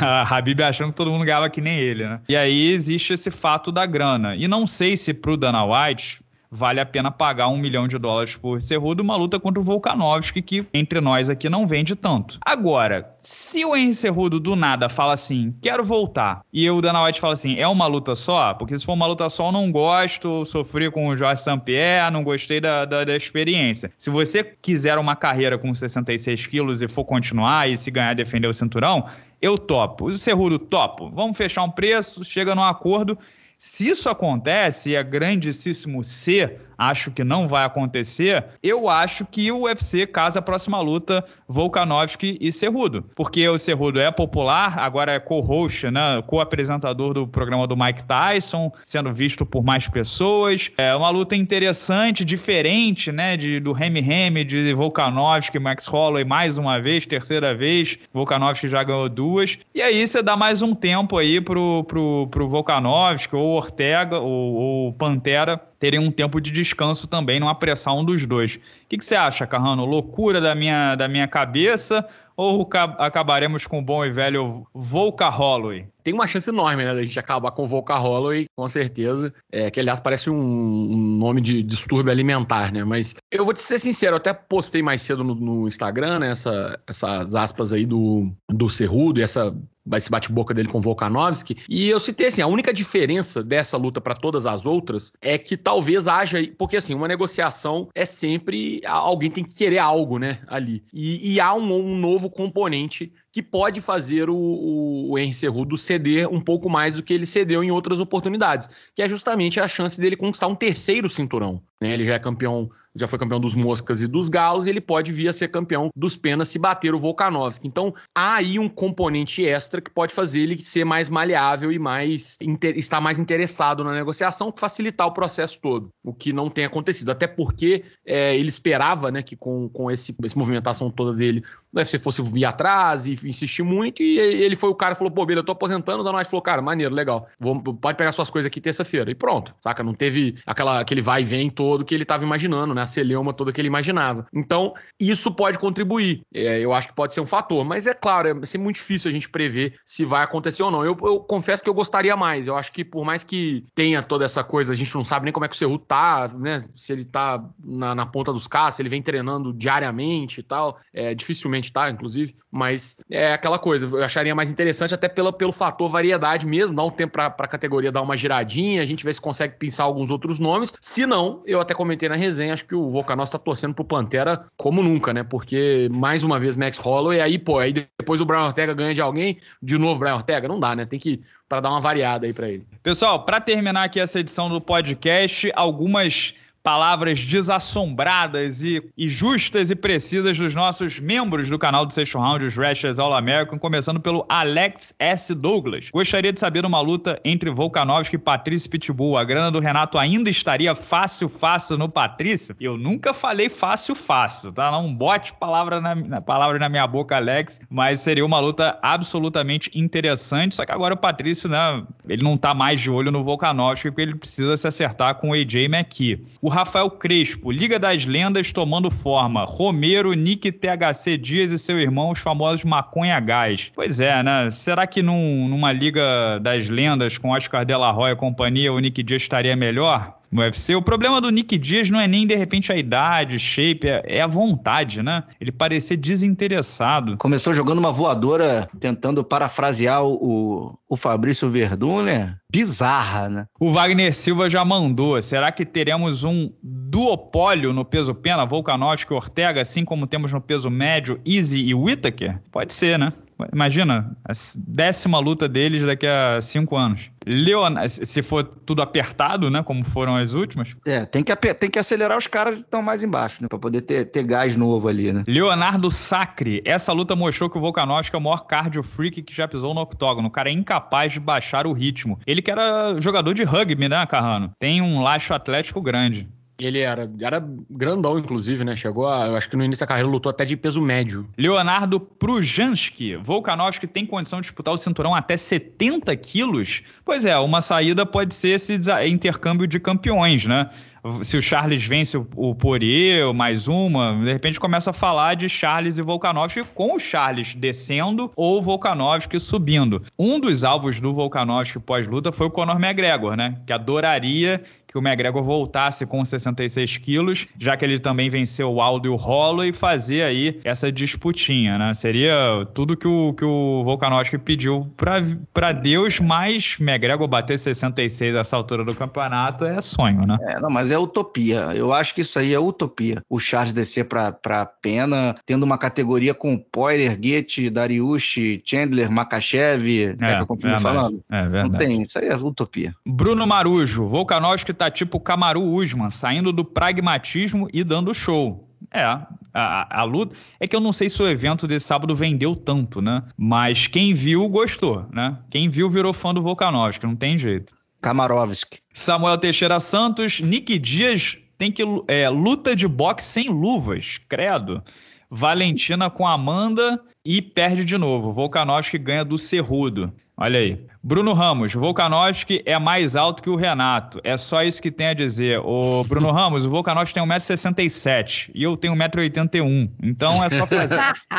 a Habib achando que todo mundo ganhava que nem ele, né? E aí existe esse fato da grana. E não sei se pro Dana White vale a pena pagar um milhão de dólares por Cerrudo, uma luta contra o Volkanovski, que entre nós aqui não vende tanto. Agora, se o Henry Cerrudo do nada fala assim, quero voltar, e o Dana White fala assim, é uma luta só? Porque se for uma luta só, eu não gosto, sofri com o Jorge St-Pierre, não gostei da, da, da, experiência. Se você quiser uma carreira com 66 quilos e for continuar e se ganhar defender o cinturão, eu topo. O Cerrudo topo. Vamos fechar um preço, chega num acordo se isso acontece, e é grandíssimo ser acho que não vai acontecer, eu acho que o UFC casa a próxima luta Volkanovski e Cerrudo. Porque o Cerrudo é popular, agora é co-host, né? Co-apresentador do programa do Mike Tyson, sendo visto por mais pessoas. É uma luta interessante, diferente, né? De, do Remy Remy, de Volkanovski, Max Holloway, mais uma vez, terceira vez. Volkanovski já ganhou duas. E aí você dá mais um tempo aí pro, pro, pro Volkanovski ou Ortega ou, ou Pantera terem um tempo de descanso também, não apressar um dos dois. O que, que, você acha, Carrano? Loucura da minha, da minha cabeça ou acabaremos com o bom e velho Volca Holloway? tem uma chance enorme, né, da gente acabar com o Volker Holloway, com certeza. É, que, aliás, parece um, um, nome de distúrbio alimentar, né? Mas eu vou te ser sincero, eu até postei mais cedo no, no Instagram, né, essa, essas aspas aí do, do Cerrudo e essa esse bate-boca dele com Volkanovski. E eu citei assim: a única diferença dessa luta para todas as outras é que talvez haja. Porque assim, uma negociação é sempre. Alguém tem que querer algo, né? Ali. E, e há um, um novo componente que pode fazer o, o, o Henry Cerrudo ceder um pouco mais do que ele cedeu em outras oportunidades, que é justamente a chance dele conquistar um terceiro cinturão. Né? Ele já é campeão já foi campeão dos Moscas e dos Galos, e ele pode vir a ser campeão dos Penas se bater o Volkanovski. Então, há aí um componente extra que pode fazer ele ser mais maleável e mais estar mais interessado na negociação, facilitar o processo todo, o que não tem acontecido. Até porque é, ele esperava né, que com, com esse, essa movimentação toda dele, o UFC fosse vir atrás e insistir muito, e ele foi o cara que falou, pô, eu tô aposentando, o Danoite falou, cara, maneiro, legal, vou, pode pegar suas coisas aqui terça-feira. E pronto, saca? Não teve aquela, aquele vai e vem todo que ele tava imaginando, né? na celeuma toda que ele imaginava. Então, isso pode contribuir. É, eu acho que pode ser um fator, mas é claro, é ser muito difícil a gente prever se vai acontecer ou não. Eu, eu, confesso que eu gostaria mais. Eu acho que por mais que tenha toda essa coisa, a gente não sabe nem como é que o Cerruto tá, né? Se ele tá na, na ponta dos carros, se ele vem treinando diariamente e tal. É, dificilmente tá, inclusive. Mas é aquela coisa, eu acharia mais interessante até pela, pelo fator variedade mesmo, dá um tempo para a categoria dar uma giradinha, a gente vê se consegue pensar alguns outros nomes. Se não, eu até comentei na resenha, acho que que o Volcanos está torcendo pro Pantera como nunca, né? Porque, mais uma vez, Max Holloway, aí, pô, aí depois o Brian Ortega ganha de alguém, de novo Brian Ortega, não dá, né? Tem que para dar uma variada aí para ele. Pessoal, para terminar aqui essa edição do podcast, algumas palavras desassombradas e, e, justas e precisas dos nossos membros do canal do Sexto Round, os Rashers All American, começando pelo Alex S. Douglas. Gostaria de saber uma luta entre Volkanovski e Patrício Pitbull. A grana do Renato ainda estaria fácil, fácil no Patrício? Eu nunca falei fácil, fácil, tá? Não bote palavra na, na, palavra na minha boca, Alex, mas seria uma luta absolutamente interessante, só que agora o Patrício, né, ele não tá mais de olho no Volkanovski porque ele precisa se acertar com o AJ McKee. O Rafael Crespo, Liga das Lendas tomando forma. Romero, Nick THC Dias e seu irmão, os famosos Maconha Gás. Pois é, né? Será que num, numa Liga das Lendas com Oscar De e companhia, o Nick Dias estaria melhor? no UFC. O problema do Nick Dias não é nem, de repente, a idade, shape, é, é a vontade, né? Ele parecer desinteressado. Começou jogando uma voadora, tentando parafrasear o, o Fabrício Verdun, né? Bizarra, né? O Wagner Silva já mandou. Será que teremos um duopólio no peso pena, Volkanovski e Ortega, assim como temos no peso médio, Easy e Whittaker? Pode ser, né? Imagina, a décima luta deles daqui a cinco anos. Leon, se for tudo apertado, né? Como foram as últimas. É, tem que, tem que acelerar os caras que estão mais embaixo, né? Pra poder ter, ter gás novo ali, né? Leonardo Sacre. Essa luta mostrou que o Volkanovski é o maior cardio freak que já pisou no octógono. O cara é incapaz de baixar o ritmo. Ele que era jogador de rugby, né, Carrano? Tem um laço atlético grande. Ele era, era grandão, inclusive, né? Chegou a. Eu acho que no início da carreira lutou até de peso médio. Leonardo Prujanski. Volkanovski tem condição de disputar o cinturão até 70 quilos? Pois é, uma saída pode ser esse intercâmbio de campeões, né? se o Charles vence o, o Poirier, mais uma, de repente começa a falar de Charles e Volkanovski com o Charles descendo ou o Volkanovski subindo. Um dos alvos do Volkanovski pós-luta foi o Conor McGregor, né? Que adoraria que o McGregor voltasse com 66 quilos, já que ele também venceu o Aldo e o Holloway e fazer aí essa disputinha, né? Seria tudo que o, que o Volkanovski pediu para Deus, mas McGregor bater 66 a essa altura do campeonato é sonho, né? É, não, mas é utopia. Eu acho que isso aí é utopia. O Charles descer pra, pra pena, tendo uma categoria com Poirier, Goethe, Dariushi, Chandler, Makachev, é, é que eu continuo é, é falando. É verdade. Não tem, isso aí é utopia. Bruno Marujo, Volkanovski tá tipo Camaru Usman, saindo do pragmatismo e dando show. É, a, a, luta. É que eu não sei se o evento desse sábado vendeu tanto, né? Mas quem viu, gostou, né? Quem viu, virou fã do Volkanovski, não tem jeito. Kamarovski. Samuel Teixeira Santos, Nick Dias tem que é, luta de boxe sem luvas, credo. Valentina com Amanda e perde de novo. Volkanovski ganha do Cerrudo. Olha aí. Bruno Ramos, Volkanovski é mais alto que o Renato. É só isso que tem a dizer. O Bruno Ramos, o Volkanovski tem 1,67m e eu tenho 1,81m. Então é só fazer.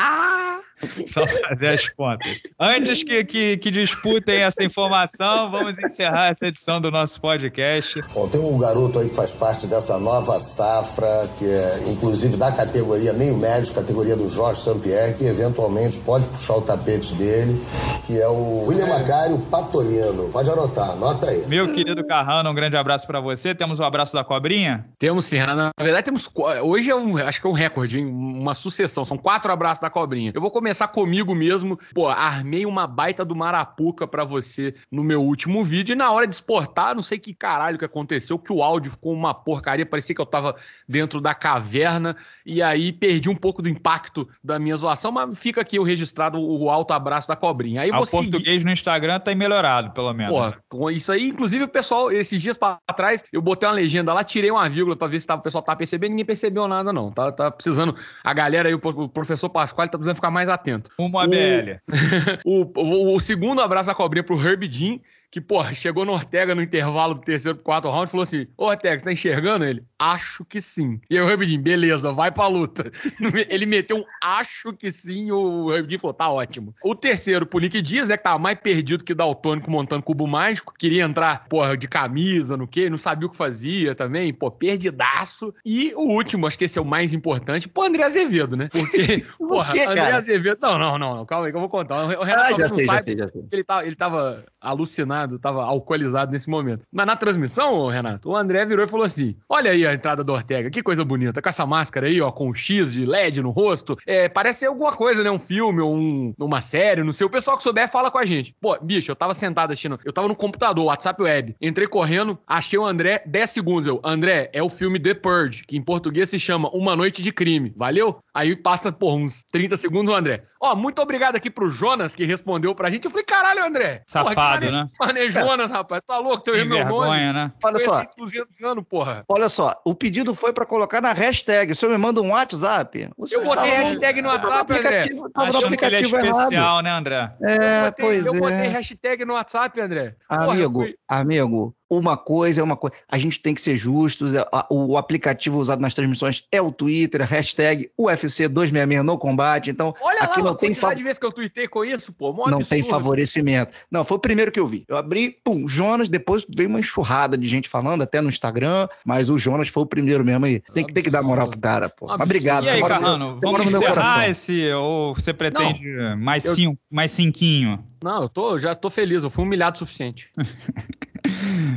Só fazer as contas. Antes que, que, que, disputem essa informação, vamos encerrar essa edição do nosso podcast. Bom, tem um garoto aí que faz parte dessa nova safra, que é inclusive da categoria meio médio, categoria do Jorge Sampierre, que eventualmente pode puxar o tapete dele, que é o William é. Macário Patolino. Pode anotar, anota aí. Meu querido Carrano, um grande abraço para você. Temos o um abraço da cobrinha? Temos sim, Renan. Na verdade, temos. Hoje é um, acho que é um recorde, hein? uma sucessão. São quatro abraços da cobrinha. Eu vou começar começar comigo mesmo. Pô, armei uma baita do Marapuca para você no meu último vídeo e na hora de exportar, não sei que caralho que aconteceu, que o áudio ficou uma porcaria, parecia que eu tava dentro da caverna e aí perdi um pouco do impacto da minha zoação, mas fica aqui o registrado o alto abraço da cobrinha. Aí ah, você o seguir... português no Instagram tá melhorado, pelo menos. Pô, né? com isso aí, inclusive o pessoal, esses dias para trás, eu botei uma legenda lá, tirei uma vírgula para ver se tava, o pessoal tá percebendo, ninguém percebeu nada não. Tá, tá precisando a galera aí o professor Pascoal tá precisando ficar mais atento. Uma o, o, o, o, segundo abraço da cobrinha pro Herb Jean que, porra, chegou no Ortega no intervalo do terceiro pro quarto round e falou assim: Ô Ortega, você tá enxergando ele? Acho que sim. E aí o Rebidin, beleza, vai pra luta. ele meteu um acho que sim, o Rebidin falou: tá ótimo. O terceiro pro Nick Dias, né, que tava mais perdido que Daltônico montando cubo mágico, queria entrar, porra, de camisa, no quê, não sabia o que fazia também, pô, perdidaço. E o último, acho que esse é o mais importante, pô, André Azevedo, né? Porque, porra, que, André Azevedo. Não, não, não, calma aí que eu vou contar. O Renato ah, já sei, já sei, já sei. Ele, tava, tá, ele tava alucinado tomado, estava alcoolizado nesse momento. Mas na transmissão, Renato, o André virou e falou assim: Olha aí a entrada do Ortega, que coisa bonita, com essa máscara aí, ó, com um X de LED no rosto. É, parece alguma coisa, né? Um filme ou um, uma série, não sei. O pessoal que souber fala com a gente. Pô, bicho, eu tava sentado assistindo, eu tava no computador, WhatsApp Web. Entrei correndo, achei o André 10 segundos. Eu, André, é o filme The Purge, que em português se chama Uma Noite de Crime, valeu? Aí passa, por uns 30 segundos, o André. Ó, muito obrigado aqui pro Jonas que respondeu pra gente. Eu falei, caralho, André. Safado, porra, né? Manejonas, rapaz. Tá louco, teu Sem vergonha, né? Olha só. 200 anos, porra. Olha só, o pedido foi pra colocar na hashtag. O senhor me manda um WhatsApp? Eu botei hashtag no WhatsApp, André. Achando no aplicativo que ele é especial, errado. né, André? É, eu botei, pois eu é. botei hashtag no WhatsApp, André. Porra, amigo, fui... amigo, uma coisa é uma coisa. A gente tem que ser justos. É, o aplicativo usado nas transmissões é o Twitter, hashtag UFC266 no combate. Então, Olha aqui lá, não tem fa... de vezes que eu tuitei com isso, pô. Mó não absurdo. tem favorecimento. Não, foi o primeiro que eu vi. Eu abri, pum, Jonas, depois veio uma enxurrada de gente falando, até no Instagram, mas o Jonas foi o primeiro mesmo aí. Tem que, tem que dar moral pro cara, pô. Absurdo. Obrigado. E aí, Carrano, você vamos encerrar esse, ou você pretende não, mais, eu... cinco, mais cinquinho? Não, eu tô, já tô feliz, eu fui humilhado o suficiente.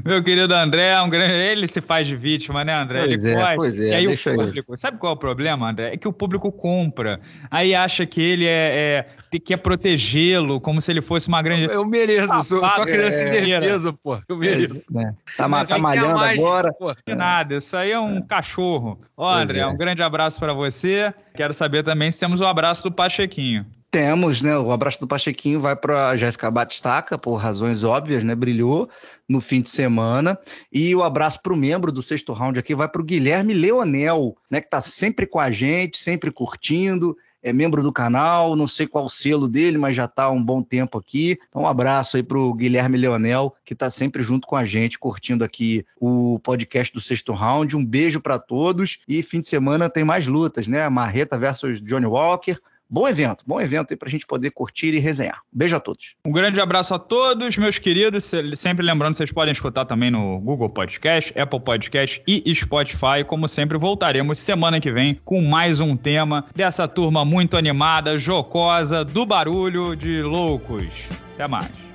Meu querido André, é um grande... ele se faz de vítima, né, André? Pois ele é, pode. Pois é, e aí o público. Aí. Sabe qual é o problema, André? É que o público compra. Aí acha que ele é, é quer é protegê-lo, como se ele fosse uma grande. Eu, eu mereço, sou, só criança né? indefesa, pô. Eu mereço. É, né? Tá, Mas tá, tá malhando mais, agora. Pô, de nada, isso aí é um é. cachorro. Ó, André, um grande abraço para você. Quero saber também se temos o um abraço do Pachequinho. Temos, né? O abraço do Pachequinho vai para Jéssica Batistaca, por razões óbvias, né? Brilhou no fim de semana. E o abraço para o membro do sexto round aqui vai para o Guilherme Leonel, né? Que está sempre com a gente, sempre curtindo, é membro do canal, não sei qual selo dele, mas já está há um bom tempo aqui. Então, um abraço aí para o Guilherme Leonel, que está sempre junto com a gente, curtindo aqui o podcast do Sexto Round. Um beijo para todos e fim de semana tem mais lutas, né? Marreta versus Johnny Walker, Bom evento, bom evento aí para a gente poder curtir e resenhar. Beijo a todos. Um grande abraço a todos, meus queridos. Sempre lembrando, vocês podem escutar também no Google Podcast, Apple Podcast e Spotify. Como sempre, voltaremos semana que vem com mais um tema dessa turma muito animada, jocosa, do barulho de loucos. Até mais.